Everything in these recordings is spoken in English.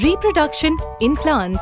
Reproduction in plants.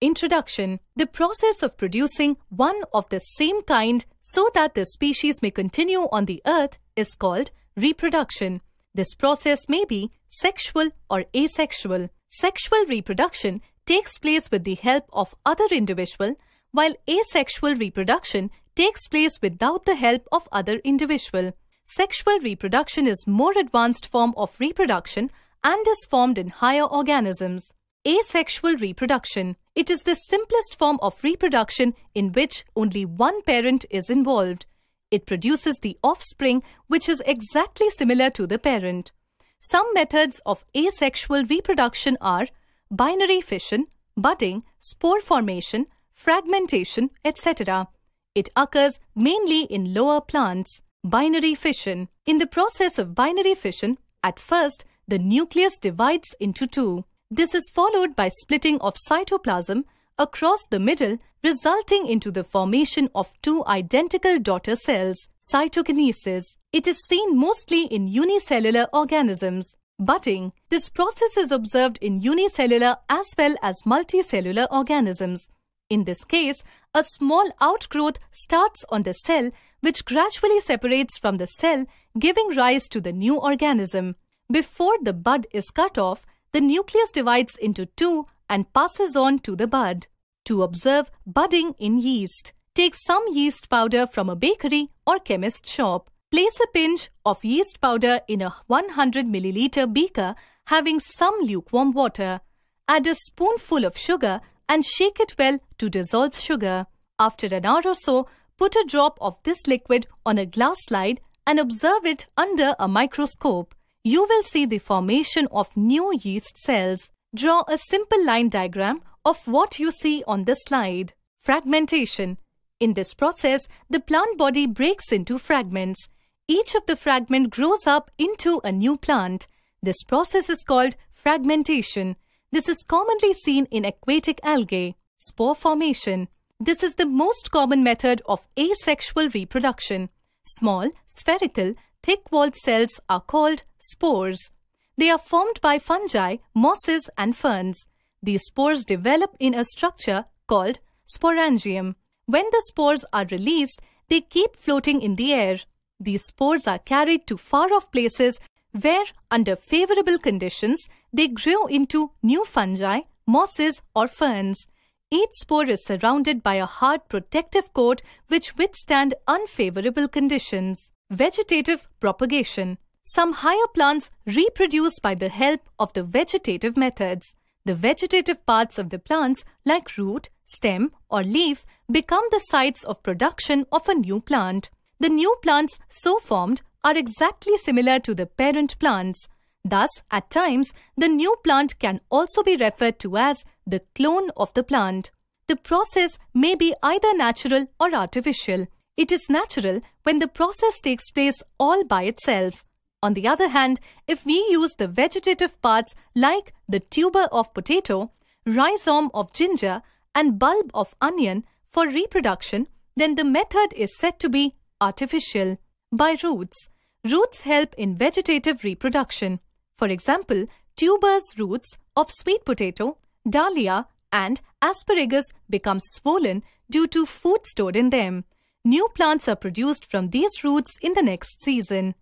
Introduction The process of producing one of the same kind so that the species may continue on the earth is called reproduction. This process may be sexual or asexual. Sexual reproduction takes place with the help of other individual while asexual reproduction takes place without the help of other individual. Sexual reproduction is more advanced form of reproduction and is formed in higher organisms. Asexual reproduction. It is the simplest form of reproduction in which only one parent is involved. It produces the offspring which is exactly similar to the parent. Some methods of asexual reproduction are binary fission, budding, spore formation, fragmentation, etc. It occurs mainly in lower plants. Binary fission. In the process of binary fission, at first, the nucleus divides into two. This is followed by splitting of cytoplasm across the middle resulting into the formation of two identical daughter cells, cytokinesis. It is seen mostly in unicellular organisms. Budding. This process is observed in unicellular as well as multicellular organisms. In this case, a small outgrowth starts on the cell which gradually separates from the cell giving rise to the new organism. Before the bud is cut off, the nucleus divides into two and passes on to the bud. To observe budding in yeast, take some yeast powder from a bakery or chemist shop. Place a pinch of yeast powder in a 100 milliliter beaker having some lukewarm water. Add a spoonful of sugar and shake it well to dissolve sugar. After an hour or so, put a drop of this liquid on a glass slide and observe it under a microscope you will see the formation of new yeast cells. Draw a simple line diagram of what you see on the slide. Fragmentation. In this process, the plant body breaks into fragments. Each of the fragment grows up into a new plant. This process is called fragmentation. This is commonly seen in aquatic algae. Spore formation. This is the most common method of asexual reproduction. Small, spherical, thick-walled cells are called spores. They are formed by fungi, mosses and ferns. These spores develop in a structure called sporangium. When the spores are released, they keep floating in the air. These spores are carried to far-off places where, under favorable conditions, they grow into new fungi, mosses or ferns. Each spore is surrounded by a hard protective coat which withstand unfavorable conditions. Vegetative propagation. Some higher plants reproduce by the help of the vegetative methods. The vegetative parts of the plants, like root, stem or leaf, become the sites of production of a new plant. The new plants so formed are exactly similar to the parent plants. Thus, at times, the new plant can also be referred to as the clone of the plant. The process may be either natural or artificial. It is natural when the process takes place all by itself. On the other hand, if we use the vegetative parts like the tuber of potato, rhizome of ginger and bulb of onion for reproduction, then the method is said to be artificial. By roots, roots help in vegetative reproduction. For example, tuberous roots of sweet potato, dahlia and asparagus become swollen due to food stored in them. New plants are produced from these roots in the next season.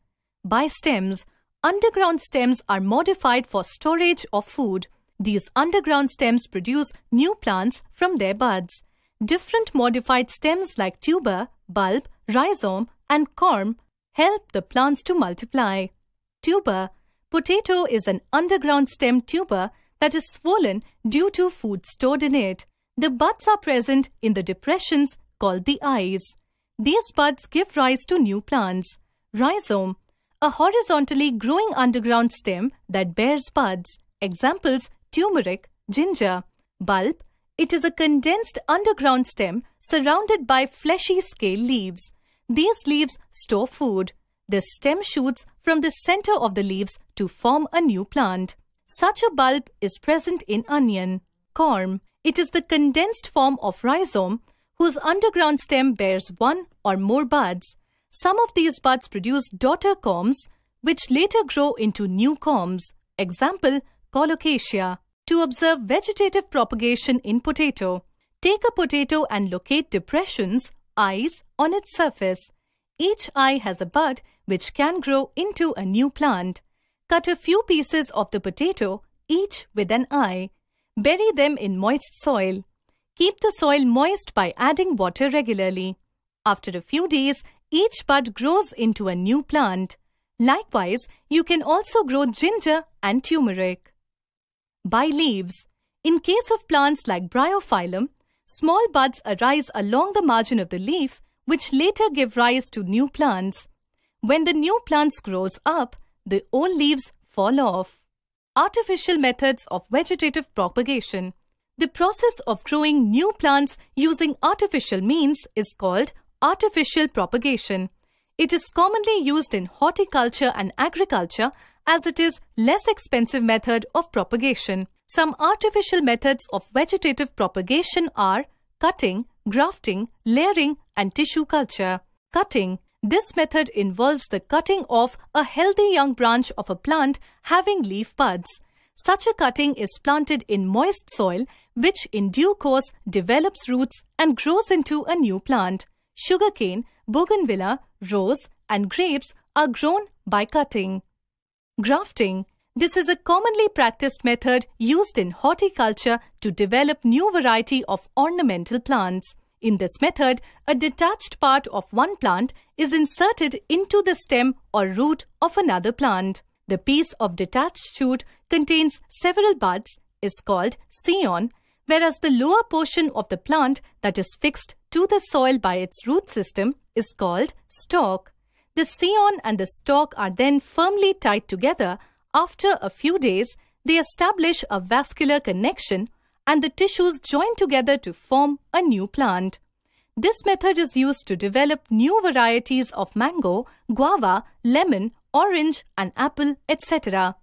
By stems, underground stems are modified for storage of food. These underground stems produce new plants from their buds. Different modified stems like tuber, bulb, rhizome and corm help the plants to multiply. Tuber Potato is an underground stem tuber that is swollen due to food stored in it. The buds are present in the depressions called the eyes. These buds give rise to new plants. Rhizome, a horizontally growing underground stem that bears buds. Examples, turmeric, ginger. Bulb, it is a condensed underground stem surrounded by fleshy scale leaves. These leaves store food. The stem shoots from the center of the leaves to form a new plant. Such a bulb is present in onion. Corm. It is the condensed form of rhizome whose underground stem bears one or more buds. Some of these buds produce daughter combs, which later grow into new combs, example, colocasia. To observe vegetative propagation in potato, take a potato and locate depressions, eyes, on its surface. Each eye has a bud which can grow into a new plant. Cut a few pieces of the potato, each with an eye. Bury them in moist soil. Keep the soil moist by adding water regularly. After a few days, each bud grows into a new plant. Likewise, you can also grow ginger and turmeric. By leaves, in case of plants like bryophyllum, small buds arise along the margin of the leaf which later give rise to new plants. When the new plants grows up, the old leaves fall off. Artificial methods of vegetative propagation the process of growing new plants using artificial means is called artificial propagation. It is commonly used in horticulture and agriculture as it is less expensive method of propagation. Some artificial methods of vegetative propagation are cutting, grafting, layering and tissue culture. Cutting. This method involves the cutting of a healthy young branch of a plant having leaf buds. Such a cutting is planted in moist soil which in due course develops roots and grows into a new plant. Sugarcane, bougainvillea, rose, and grapes are grown by cutting. Grafting. This is a commonly practiced method used in horticulture to develop new variety of ornamental plants. In this method, a detached part of one plant is inserted into the stem or root of another plant. The piece of detached shoot contains several buds, is called scion whereas the lower portion of the plant that is fixed to the soil by its root system is called stalk. The scion and the stalk are then firmly tied together. After a few days, they establish a vascular connection and the tissues join together to form a new plant. This method is used to develop new varieties of mango, guava, lemon, orange and apple, etc.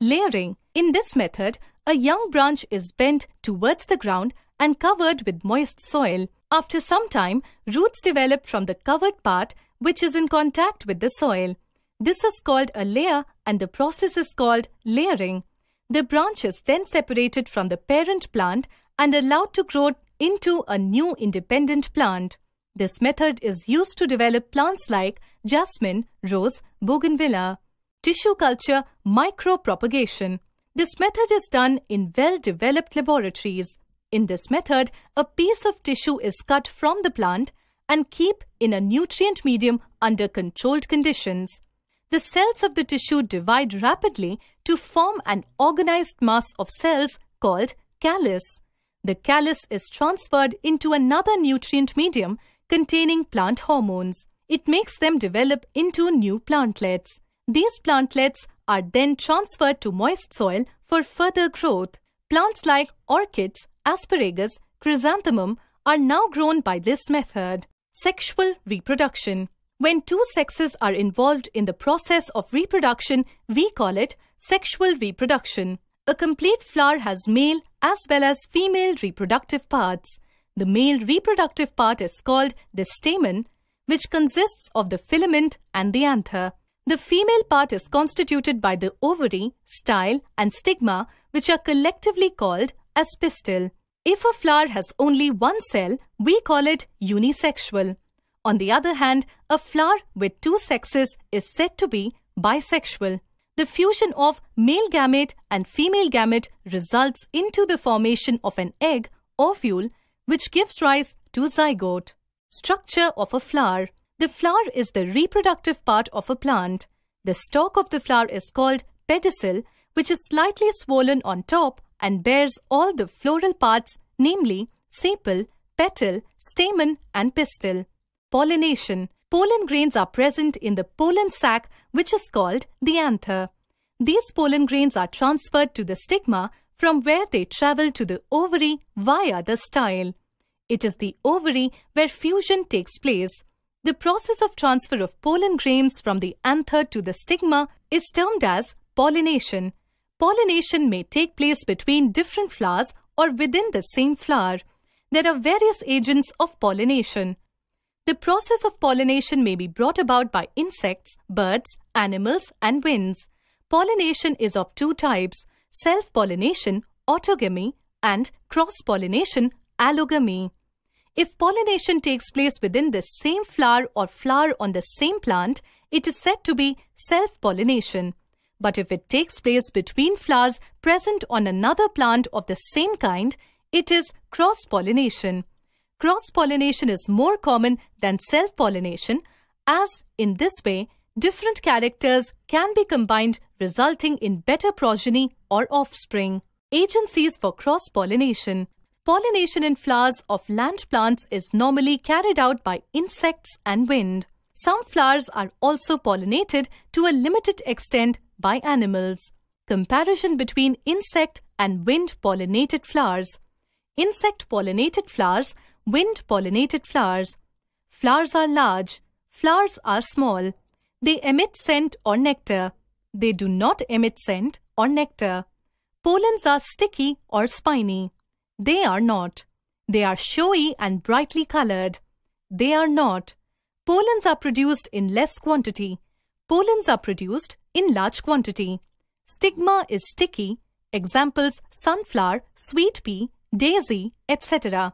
Layering. In this method, a young branch is bent towards the ground and covered with moist soil. After some time, roots develop from the covered part which is in contact with the soil. This is called a layer and the process is called layering. The branch is then separated from the parent plant and allowed to grow into a new independent plant. This method is used to develop plants like jasmine, rose, bougainvillea. Tissue culture micropropagation. This method is done in well-developed laboratories. In this method, a piece of tissue is cut from the plant and keep in a nutrient medium under controlled conditions. The cells of the tissue divide rapidly to form an organized mass of cells called callus. The callus is transferred into another nutrient medium containing plant hormones. It makes them develop into new plantlets. These plantlets are then transferred to moist soil for further growth. Plants like orchids, asparagus, chrysanthemum are now grown by this method. Sexual reproduction. When two sexes are involved in the process of reproduction, we call it sexual reproduction. A complete flower has male as well as female reproductive parts. The male reproductive part is called the stamen, which consists of the filament and the anther. The female part is constituted by the ovary, style and stigma which are collectively called as pistil. If a flower has only one cell, we call it unisexual. On the other hand, a flower with two sexes is said to be bisexual. The fusion of male gamete and female gamete results into the formation of an egg, ovule, which gives rise to zygote. Structure of a flower the flower is the reproductive part of a plant. The stalk of the flower is called pedicel, which is slightly swollen on top and bears all the floral parts, namely sepal, petal, stamen, and pistil. Pollination. Pollen grains are present in the pollen sac, which is called the anther. These pollen grains are transferred to the stigma from where they travel to the ovary via the style. It is the ovary where fusion takes place. The process of transfer of pollen grains from the anther to the stigma is termed as pollination. Pollination may take place between different flowers or within the same flower. There are various agents of pollination. The process of pollination may be brought about by insects, birds, animals and winds. Pollination is of two types, self-pollination, autogamy and cross-pollination, allogamy. If pollination takes place within the same flower or flower on the same plant, it is said to be self-pollination. But if it takes place between flowers present on another plant of the same kind, it is cross-pollination. Cross-pollination is more common than self-pollination as, in this way, different characters can be combined resulting in better progeny or offspring. Agencies for cross-pollination Pollination in flowers of land plants is normally carried out by insects and wind. Some flowers are also pollinated to a limited extent by animals. Comparison between insect and wind pollinated flowers. Insect pollinated flowers, wind pollinated flowers. Flowers are large, flowers are small. They emit scent or nectar. They do not emit scent or nectar. Pollens are sticky or spiny. They are not. They are showy and brightly colored. They are not. Pollens are produced in less quantity. Pollens are produced in large quantity. Stigma is sticky. Examples sunflower, sweet pea, daisy, etc.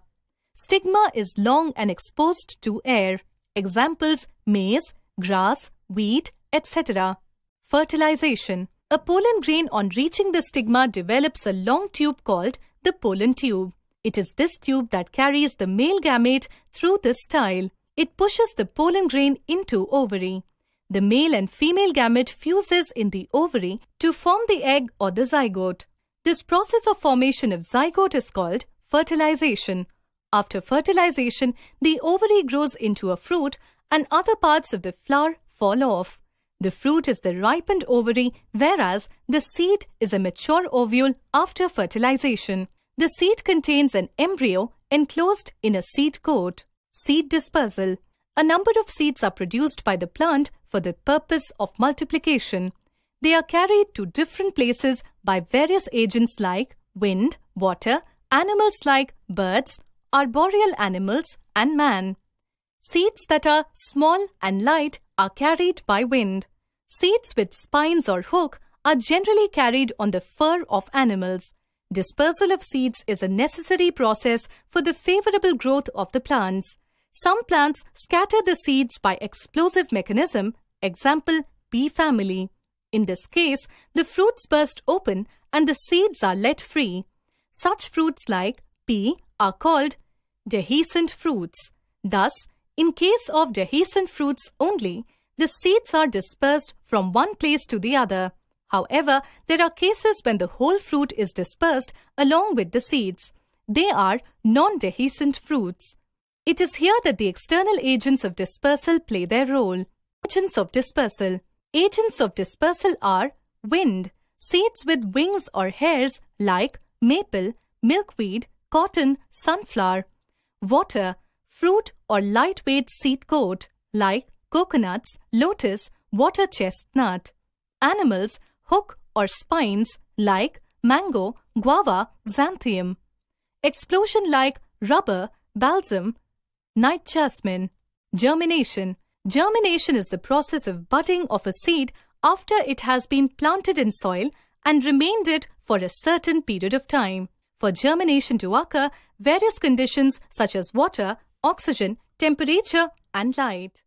Stigma is long and exposed to air. Examples maize, grass, wheat, etc. Fertilization. A pollen grain on reaching the stigma develops a long tube called the pollen tube. It is this tube that carries the male gamete through the style. It pushes the pollen grain into ovary. The male and female gamete fuses in the ovary to form the egg or the zygote. This process of formation of zygote is called fertilization. After fertilization, the ovary grows into a fruit and other parts of the flower fall off. The fruit is the ripened ovary, whereas the seed is a mature ovule after fertilization. The seed contains an embryo enclosed in a seed coat. Seed dispersal. A number of seeds are produced by the plant for the purpose of multiplication. They are carried to different places by various agents like wind, water, animals like birds, arboreal animals, and man. Seeds that are small and light are carried by wind. Seeds with spines or hook are generally carried on the fur of animals. Dispersal of seeds is a necessary process for the favorable growth of the plants. Some plants scatter the seeds by explosive mechanism, example bee family. In this case, the fruits burst open and the seeds are let free. Such fruits like pea are called dehiscent fruits. Thus, in case of dehiscent fruits only, the seeds are dispersed from one place to the other. However, there are cases when the whole fruit is dispersed along with the seeds. They are non-dehiscent fruits. It is here that the external agents of dispersal play their role. Agents of dispersal Agents of dispersal are wind, seeds with wings or hairs like maple, milkweed, cotton, sunflower, water, fruit or lightweight seed coat like coconuts, lotus, water chestnut. Animals, hook or spines like mango, guava, xanthium. Explosion like rubber, balsam, night jasmine. Germination. Germination is the process of budding of a seed after it has been planted in soil and remained it for a certain period of time. For germination to occur, various conditions such as water, oxygen, temperature and light.